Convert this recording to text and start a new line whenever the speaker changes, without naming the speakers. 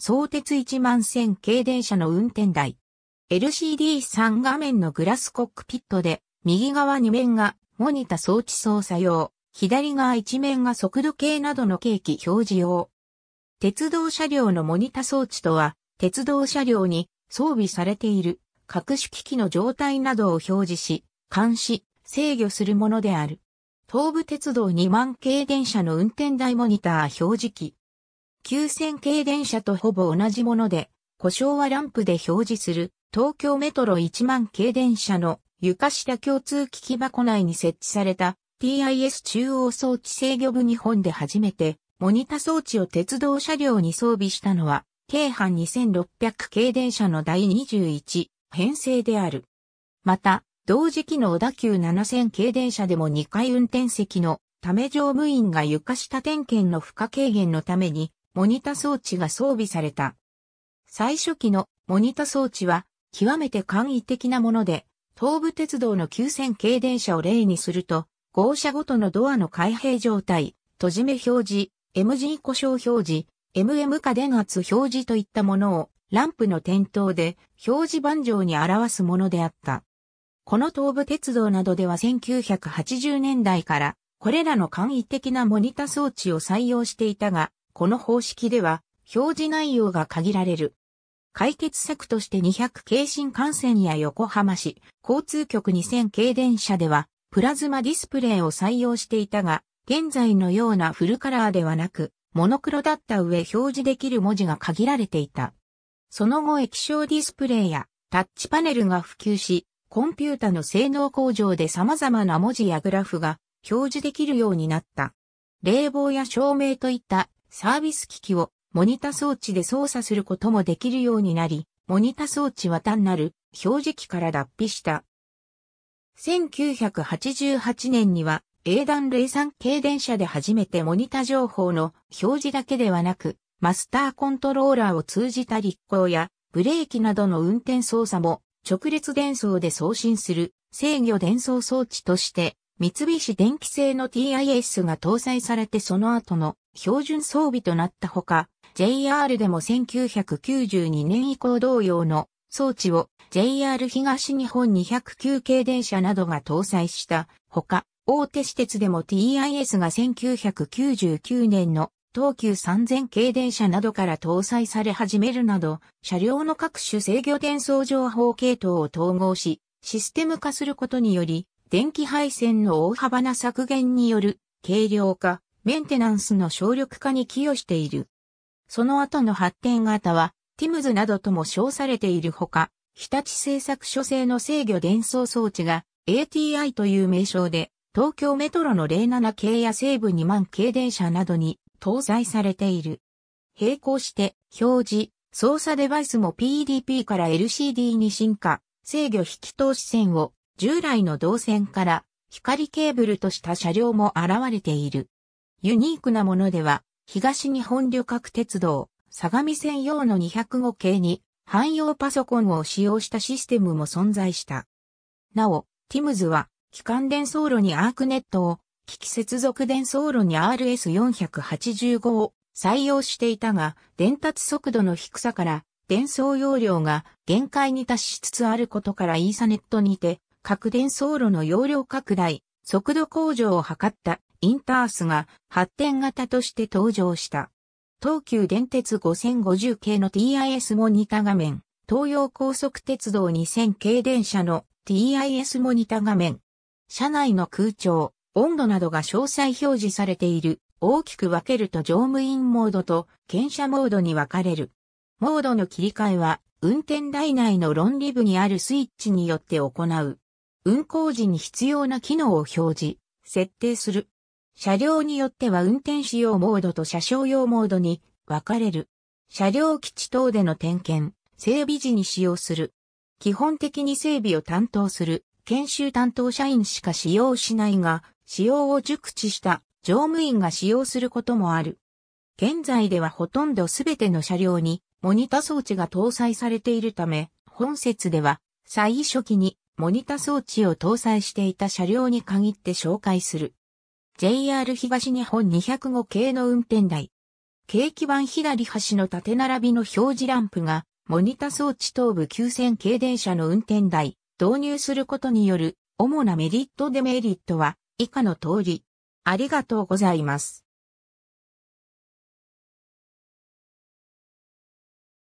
相鉄1万線軽電車の運転台。LCD3 画面のグラスコックピットで、右側2面がモニタ装置操作用、左側1面が速度計などの計器表示用。鉄道車両のモニタ装置とは、鉄道車両に装備されている各種機器の状態などを表示し、監視、制御するものである。東武鉄道2万系電車の運転台モニター表示機、9000系電車とほぼ同じもので、故障はランプで表示する東京メトロ1万系電車の床下共通機器箱内に設置された TIS 中央装置制御部日本で初めてモニタ装置を鉄道車両に装備したのは京阪2600系電車の第21編成である。また、同時期の小田急7000系電車でも2回運転席のため乗務員が床下点検の負荷軽減のためにモニタ装置が装備された。最初期のモニタ装置は極めて簡易的なもので、東武鉄道の9000系電車を例にすると、号車ごとのドアの開閉状態、閉じ目表示、MG 故障表示、MM 過電圧表示といったものをランプの点灯で表示板上に表すものであった。この東武鉄道などでは1980年代からこれらの簡易的なモニタ装置を採用していたが、この方式では、表示内容が限られる。解決策として200系新幹線や横浜市、交通局2000系電車では、プラズマディスプレイを採用していたが、現在のようなフルカラーではなく、モノクロだった上表示できる文字が限られていた。その後液晶ディスプレイやタッチパネルが普及し、コンピュータの性能向上で様々な文字やグラフが表示できるようになった。冷房や照明といったサービス機器をモニタ装置で操作することもできるようになり、モニタ装置は単なる表示器から脱皮した。1988年には、英断零産系電車で初めてモニタ情報の表示だけではなく、マスターコントローラーを通じた立行やブレーキなどの運転操作も直列伝送で送信する制御伝送装置として三菱電機製の TIS が搭載されてその後の標準装備となったほか、JR でも1992年以降同様の装置を JR 東日本209系電車などが搭載したほか、大手私鉄でも TIS が1999年の東急3000系電車などから搭載され始めるなど、車両の各種制御転送情報系統を統合し、システム化することにより、電気配線の大幅な削減による軽量化、メンテナンスの省力化に寄与している。その後の発展型は、ティムズなどとも称されているほか、日立製作所製の制御伝送装置が ATI という名称で、東京メトロの07系や西部2万系電車などに搭載されている。並行して、表示、操作デバイスも PDP から LCD に進化、制御引き通し線を従来の導線から光ケーブルとした車両も現れている。ユニークなものでは、東日本旅客鉄道、相模線用の205系に、汎用パソコンを使用したシステムも存在した。なお、ティムズは、機関伝送路にアークネットを、機器接続伝送路に RS485 を採用していたが、伝達速度の低さから、伝送容量が限界に達しつつあることからイーサネットにて、各伝送路の容量拡大、速度向上を図ったインタースが発展型として登場した。東急電鉄5050系の TIS モニタ画面、東洋高速鉄道2000系電車の TIS モニタ画面。車内の空調、温度などが詳細表示されている。大きく分けると乗務員モードと検車モードに分かれる。モードの切り替えは運転台内の論理部にあるスイッチによって行う。運行時に必要な機能を表示、設定する。車両によっては運転士用モードと車掌用モードに分かれる。車両基地等での点検、整備時に使用する。基本的に整備を担当する研修担当社員しか使用しないが、使用を熟知した乗務員が使用することもある。現在ではほとんどすべての車両にモニタ装置が搭載されているため、本説では最初期にモニタ装置を搭載していた車両に限って紹介する。JR 東日本205系の運転台。景気板左端の縦並びの表示ランプが、モニタ装置東部9000系電車の運転台、導入することによる主なメリットデメリットは以下の通り。ありがとうございます。